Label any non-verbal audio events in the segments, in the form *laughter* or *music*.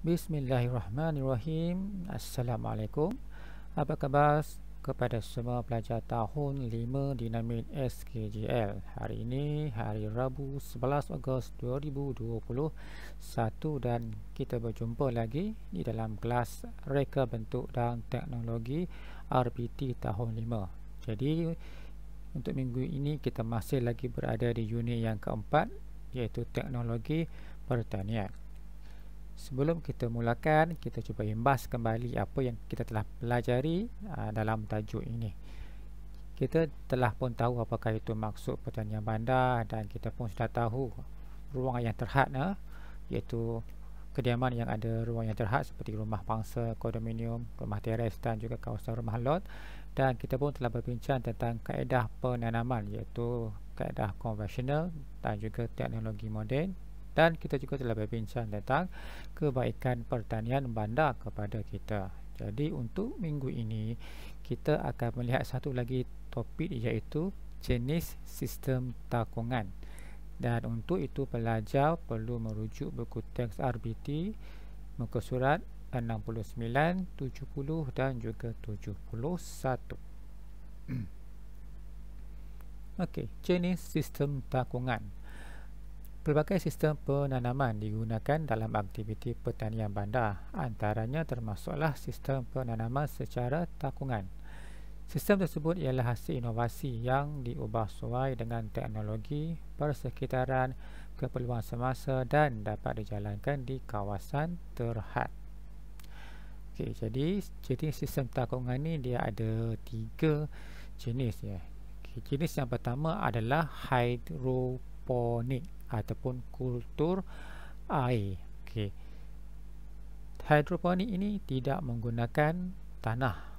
Bismillahirrahmanirrahim Assalamualaikum Apa khabar kepada semua pelajar tahun 5 dinamik SKGL. Hari ini hari Rabu 11 Ogos 2021 Dan kita berjumpa lagi di dalam kelas Reka Bentuk dan Teknologi RPT tahun 5 Jadi untuk minggu ini kita masih lagi berada di unit yang keempat Iaitu Teknologi Pertanian sebelum kita mulakan kita cuba imbas kembali apa yang kita telah pelajari aa, ah, dalam tajuk ini kita telah pun tahu apakah itu maksud pertanian bandar dan kita pun sudah tahu ruang yang terhad eh, iaitu kediaman yang ada ruang yang terhad seperti rumah pangsa, kondominium, rumah teres dan juga kawasan rumah lot dan kita pun telah berbincang tentang kaedah penanaman iaitu kaedah konvensional dan juga teknologi moden dan kita juga telah berbincang tentang kebaikan pertanian bandar kepada kita. Jadi untuk minggu ini kita akan melihat satu lagi topik iaitu jenis sistem takungan. Dan untuk itu pelajar perlu merujuk buku teks RBT muka surat 69, 70 dan juga 71. *clears throat* Okey, jenis sistem takungan. Pelbagai sistem penanaman digunakan dalam aktiviti pertanian bandar antaranya termasuklah sistem penanaman secara takungan. Sistem tersebut ialah hasil inovasi yang diubah sesuai dengan teknologi, persekitaran, keperluan semasa dan dapat dijalankan di kawasan terhad. Okay, jadi jenis sistem takungan ini dia ada tiga jenis. ya. Okay, jenis yang pertama adalah hidroponik ataupun kultur air. Okay, Hidroponik ini tidak menggunakan tanah.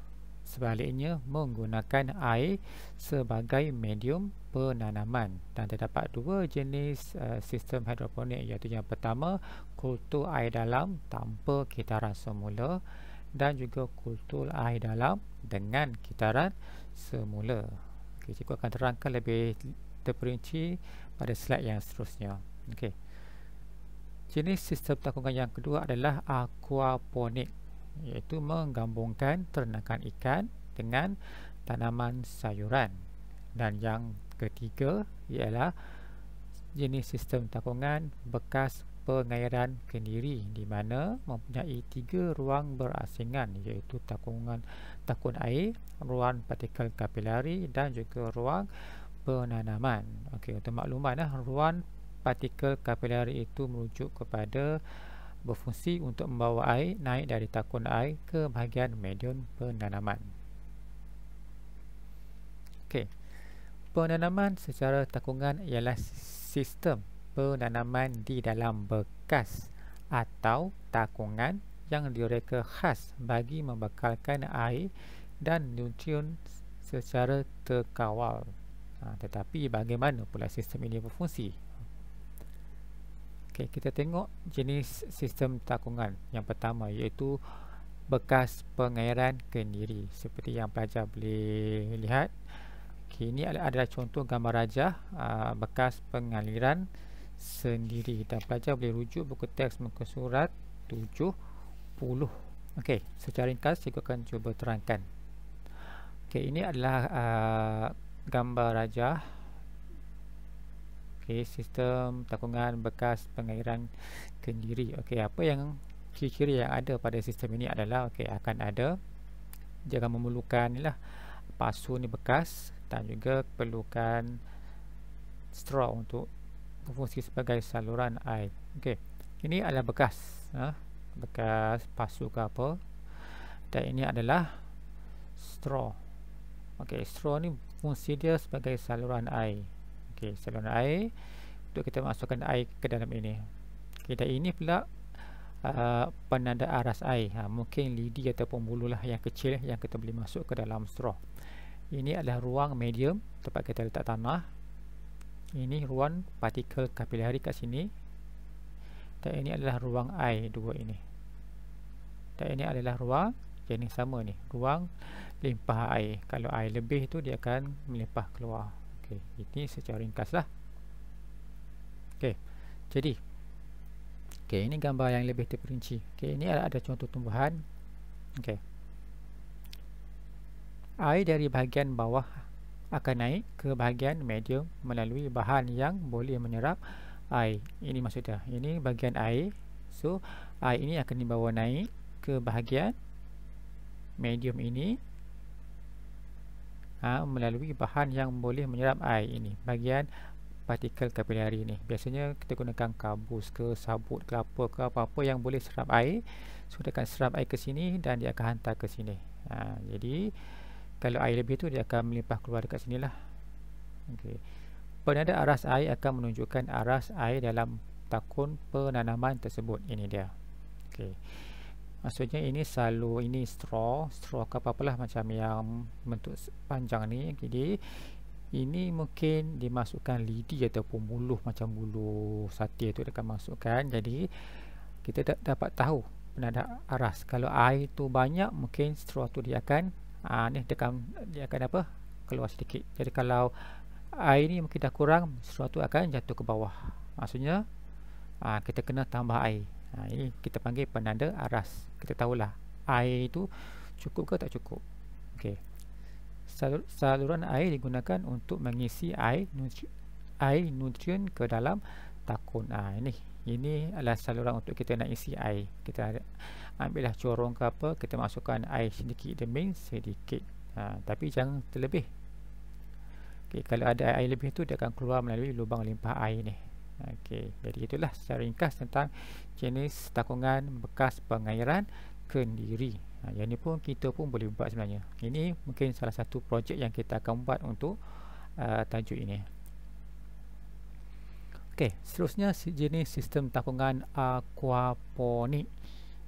Sebaliknya menggunakan air sebagai medium penanaman dan terdapat dua jenis uh, sistem hidroponik iaitu yang pertama kultur air dalam tanpa kitaran semula dan juga kultur air dalam dengan kitaran semula. Okay, cikgu akan terangkan lebih terperinci pada slide yang seterusnya. Okey. Jenis sistem tangkungan yang kedua adalah aquaponik iaitu menggabungkan ternakan ikan dengan tanaman sayuran. Dan yang ketiga ialah jenis sistem tangkungan bekas pengairan kendiri di mana mempunyai tiga ruang berasingan iaitu tangkungan takun air, ruang partikel kapilari dan juga ruang penanaman. Okey, untuk makluman lah, eh, ruan partikel kapilari itu merujuk kepada berfungsi untuk membawa air naik dari takun air ke bahagian medium penanaman. Okey. Penanaman secara takungan ialah sistem penanaman di dalam bekas atau takungan yang direka khas bagi membekalkan air dan nutrien secara terkawal. Ha, tetapi bagaimana pula sistem ini berfungsi? Okay, kita tengok jenis sistem takungan. Yang pertama iaitu bekas pengairan kendiri. Seperti yang pelajar boleh lihat. Okay, ini adalah contoh gambar rajah aa, ha, bekas pengaliran sendiri. Dan pelajar boleh rujuk buku teks muka surat 70. Okey, secara ringkas saya akan cuba terangkan. Okey, ini adalah aa, ha, gambar rajah okay sistem takungan bekas pengairan kendiri Okay apa yang ciri-ciri yang ada pada sistem ini adalah okay akan ada jangan memerlukan inilah pasu ni bekas dan juga perlukan straw untuk fungsi sebagai saluran air Okay, ini adalah bekas ha? bekas pasu ke apa dan ini adalah straw Okey, straw ni fungsi dia sebagai saluran air. Okey, saluran air untuk kita masukkan air ke dalam ini. Okey, dan ini pula uh, penanda aras air. Ha, mungkin lidi ataupun bulu lah yang kecil yang kita boleh masuk ke dalam straw. Ini adalah ruang medium tempat kita letak tanah. Ini ruang partikel kapilari kat sini. Dan ini adalah ruang air dua ini. Dan ini adalah ruang jenis sama ni. Ruang limpah air. Kalau air lebih tu dia akan melimpah keluar. Okey, ini secara ringkaslah. Okey. Jadi Okey, ini gambar yang lebih terperinci. Okey, ini ada contoh tumbuhan. Okey. Air dari bahagian bawah akan naik ke bahagian medium melalui bahan yang boleh menyerap air. Ini maksudnya. Ini bahagian air. So, air ini akan dibawa naik ke bahagian medium ini ha, melalui bahan yang boleh menyerap air ini bahagian partikel kapilari ini biasanya kita gunakan kabus ke sabut kelapa ke apa-apa yang boleh serap air so dia akan serap air ke sini dan dia akan hantar ke sini ha, jadi kalau air lebih tu dia akan melimpah keluar dekat sini lah okay. penanda aras air akan menunjukkan aras air dalam takun penanaman tersebut ini dia Okay maksudnya ini selalu ini straw straw ke apa-apalah macam yang bentuk panjang ni jadi ini mungkin dimasukkan lidi ataupun buluh macam bulu sate tu dia masukkan jadi kita tak dapat tahu penadah aras kalau air tu banyak mungkin straw tu dia akan aa, ha, ni dia dia akan apa keluar sedikit jadi kalau air ni mungkin dah kurang straw tu akan jatuh ke bawah maksudnya aa, ha, kita kena tambah air ha, ini kita panggil penanda aras kita tahulah air itu cukup ke tak cukup okey saluran air digunakan untuk mengisi air nutri, air nutrien ke dalam takun ha, ini ini adalah saluran untuk kita nak isi air kita ambil ambillah corong ke apa kita masukkan air sedikit demi sedikit ha, tapi jangan terlebih okay, kalau ada air, air lebih tu dia akan keluar melalui lubang limpah air ni Okey, jadi itulah secara ringkas tentang jenis takungan bekas pengairan kendiri. Ha, yang ni pun kita pun boleh buat sebenarnya. Ini mungkin salah satu projek yang kita akan buat untuk uh, tajuk ini. Okey, seterusnya jenis sistem takungan aquaponik.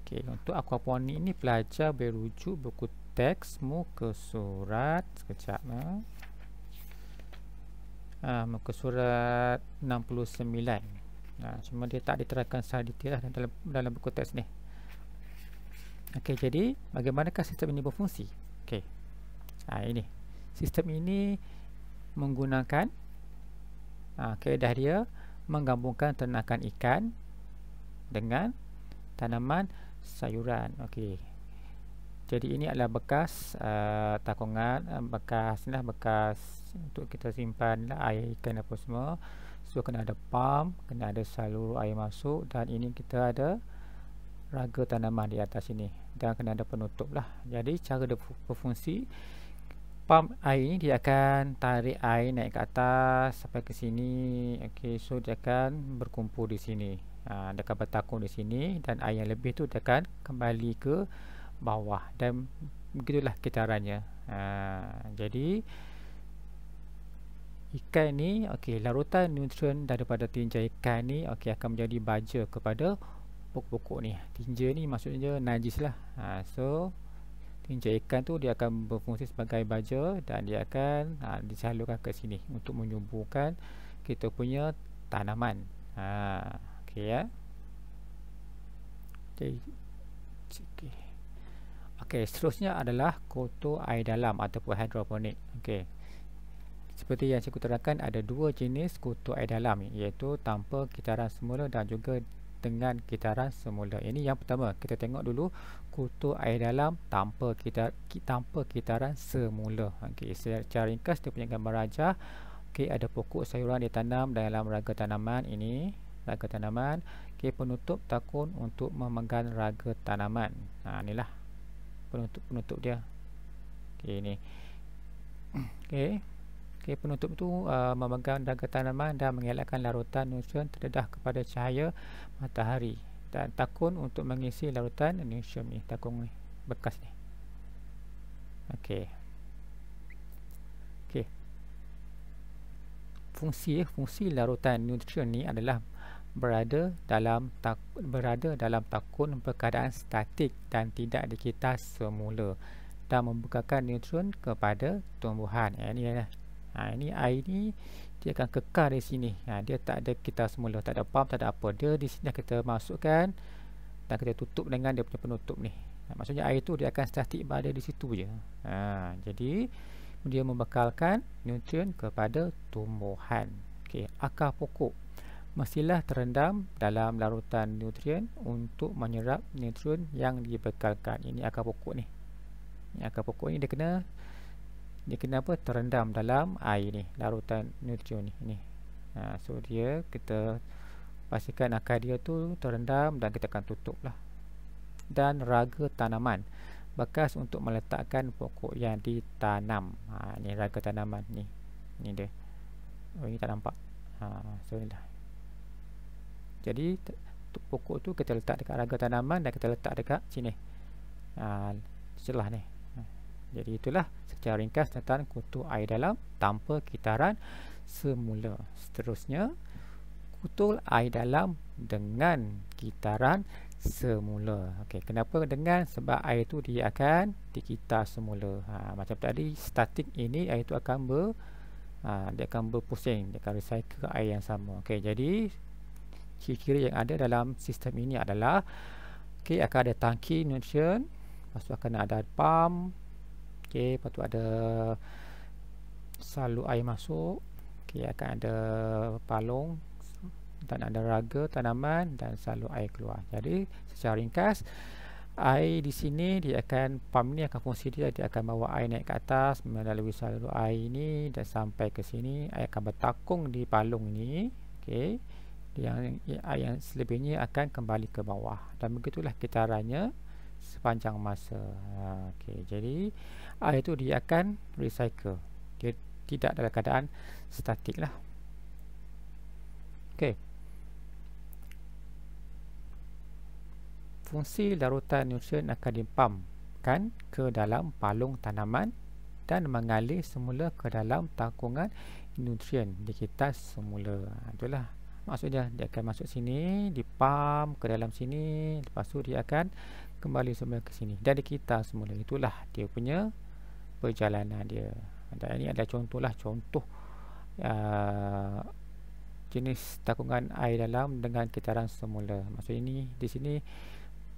Okey, untuk aquaponik ini pelajar berujuk buku teks muka surat sekejap. Eh uh, muka surat 69 uh, ah, cuma dia tak diterangkan secara detail lah dalam, dalam buku teks ni ok jadi bagaimanakah sistem ini berfungsi Okey, ha, ini sistem ini menggunakan ha, keedah dia menggabungkan ternakan ikan dengan tanaman sayuran Okey, jadi ini adalah bekas uh, takungan bekas, nah, bekas untuk kita simpan air ikan apa semua so kena ada pump kena ada salur air masuk dan ini kita ada raga tanaman di atas ini dan kena ada penutup lah jadi cara dia berfungsi pump air ini dia akan tarik air naik ke atas sampai ke sini okay, so dia akan berkumpul di sini ha, dia akan bertakung di sini dan air yang lebih tu dia akan kembali ke bawah dan begitulah kitarannya ha, jadi jadi ikan ni okey larutan nutrien daripada tinja ikan ni okey akan menjadi baja kepada pokok-pokok ni tinja ni maksudnya najis lah ha, so tinja ikan tu dia akan berfungsi sebagai baja dan dia akan ha, disalurkan ke sini untuk menyuburkan kita punya tanaman ha, okey ya okey okey okay, seterusnya adalah kotor air dalam ataupun hidroponik okey seperti yang saya kutarakan ada dua jenis kutu air dalam iaitu tanpa kitaran semula dan juga dengan kitaran semula. Ini yang pertama. Kita tengok dulu kutu air dalam tanpa kita tanpa kitaran semula. Okey, secara ringkas dia punya gambar rajah. Okey, ada pokok sayuran ditanam dalam raga tanaman ini, raga tanaman. Okey, penutup takun untuk memegang raga tanaman. Ha, inilah penutup penutup dia. Okey, ini. Okey. Okay, penutup itu uh, memegang daga tanaman dan mengelakkan larutan nutrien terdedah kepada cahaya matahari dan takun untuk mengisi larutan nutrien ni, takun ni, bekas ni Okey, okey. fungsi, eh, fungsi larutan nutrien ni adalah berada dalam tak, berada dalam takun berkeadaan statik dan tidak dikitar semula dan membukakan nutrien kepada tumbuhan, eh, ini adalah eh, ha, ini air ni dia akan kekal di sini ha, dia tak ada kita semula tak ada pump tak ada apa dia di sini kita masukkan dan kita tutup dengan dia punya penutup ni ha, maksudnya air tu dia akan statik berada di situ je ha, jadi dia membekalkan nutrien kepada tumbuhan okay, akar pokok mestilah terendam dalam larutan nutrien untuk menyerap nutrien yang dibekalkan ini akar pokok ni ini akar pokok ni dia kena dia kena apa terendam dalam air ni larutan neutron ni ni ha, so dia kita pastikan akar dia tu terendam dan kita akan tutup lah dan raga tanaman bekas untuk meletakkan pokok yang ditanam ha, ni raga tanaman ni ni dia oh, ni tak nampak ha, so ni lah jadi pokok tu kita letak dekat raga tanaman dan kita letak dekat sini ha, celah ni jadi itulah secara ringkas tentang kutu air dalam tanpa kitaran semula. Seterusnya, kutu air dalam dengan kitaran semula. Okey, kenapa dengan sebab air itu dia akan dikitar semula. Ha, macam tadi statik ini air itu akan ber ha, dia akan berpusing, dia akan recycle air yang sama. Okey, jadi ciri-ciri yang ada dalam sistem ini adalah okey akan ada tangki nutrient, pastu akan ada pump, Okey, patut ada salur air masuk Okey, akan ada palung dan ada raga tanaman dan salur air keluar jadi secara ringkas air di sini dia akan pam ni akan fungsi dia dia akan bawa air naik ke atas melalui saluran air ini dan sampai ke sini air akan bertakung di palung ini okey yang air yang selebihnya akan kembali ke bawah dan begitulah getarannya sepanjang masa ha, okay. jadi air itu dia akan recycle dia tidak dalam keadaan statik lah okay. fungsi larutan nutrient akan dipumpkan ke dalam palung tanaman dan mengalir semula ke dalam tangkungan nutrien di kita semula ha, itulah maksudnya dia akan masuk sini dipam ke dalam sini lepas tu dia akan kembali semula ke sini dan kita semula itulah dia punya perjalanan dia dan ini adalah lah contoh uh, jenis takungan air dalam dengan getaran semula maksud ini di sini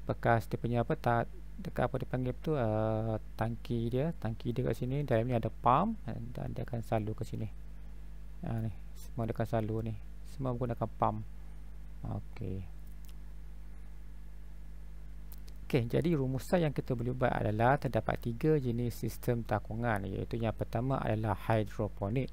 bekas dia punya apa tak dekat apa dipanggil tu uh, tangki dia tangki dia kat sini dalam ni ada pump dan dia akan salur ke sini uh, ni semua dekat salur ni semua menggunakan pump okey Okey, jadi rumusan yang kita boleh buat adalah terdapat tiga jenis sistem takungan iaitu yang pertama adalah hidroponik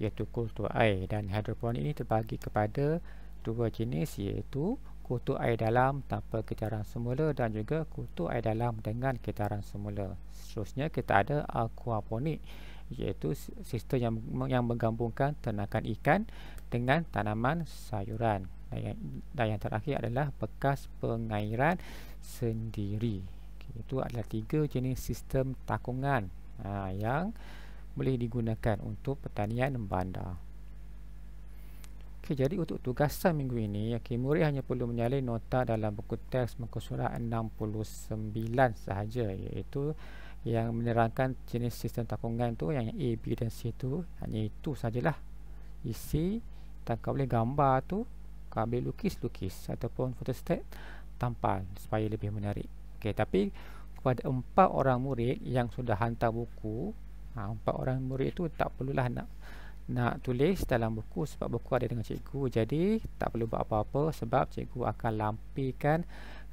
iaitu kultur air dan hidroponik ini terbagi kepada dua jenis iaitu kultur air dalam tanpa getaran semula dan juga kultur air dalam dengan getaran semula. Seterusnya kita ada aquaponik iaitu sistem yang yang menggabungkan tenakan ikan dengan tanaman sayuran dan yang, dan yang terakhir adalah bekas pengairan sendiri okay, itu adalah tiga jenis sistem takungan ha, yang boleh digunakan untuk pertanian bandar okay, jadi untuk tugasan minggu ini okay, murid hanya perlu menyalin nota dalam buku teks muka surat 69 sahaja iaitu yang menerangkan jenis sistem takungan tu yang A, B dan C tu hanya itu sajalah isi tangkap boleh gambar tu ambil lukis-lukis ataupun fotostat tampal supaya lebih menarik. Okey, tapi kepada empat orang murid yang sudah hantar buku, ha, empat orang murid itu tak perlulah nak nak tulis dalam buku sebab buku ada dengan cikgu. Jadi tak perlu buat apa-apa sebab cikgu akan lampirkan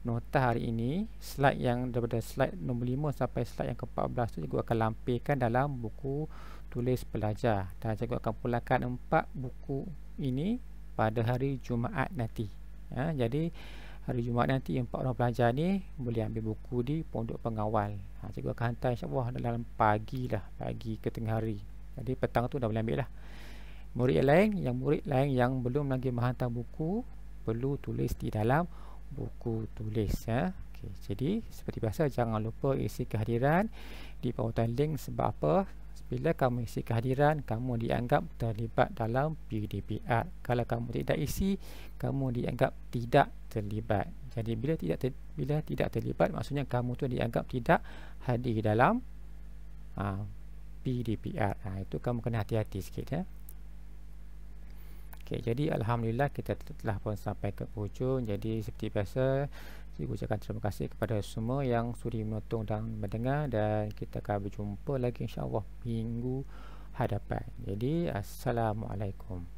nota hari ini slide yang daripada slide nombor 5 sampai slide yang ke-14 tu cikgu akan lampirkan dalam buku tulis pelajar dan cikgu akan pulangkan empat buku ini pada hari Jumaat nanti. Ya, jadi hari Jumaat nanti empat orang pelajar ni boleh ambil buku di pondok pengawal. Ha, cikgu akan hantar insya dalam pagi lah, pagi ke tengah hari. Jadi petang tu dah boleh ambil lah. Murid yang lain, yang murid lain yang belum lagi menghantar buku perlu tulis di dalam buku tulis ya. Ha. Okay, jadi seperti biasa jangan lupa isi kehadiran di pautan link sebab apa? Bila kamu isi kehadiran, kamu dianggap terlibat dalam PDPR. Kalau kamu tidak isi, kamu dianggap tidak terlibat. Jadi bila tidak ter, bila tidak terlibat, maksudnya kamu tu dianggap tidak hadir dalam uh, ha, PDPR. Uh, ha, itu kamu kena hati-hati sikit ya. Okay, jadi alhamdulillah kita telah pun sampai ke hujung. Jadi seperti biasa, saya ucapkan terima kasih kepada semua yang sudi menonton dan mendengar dan kita akan berjumpa lagi insya-Allah minggu hadapan. Jadi assalamualaikum.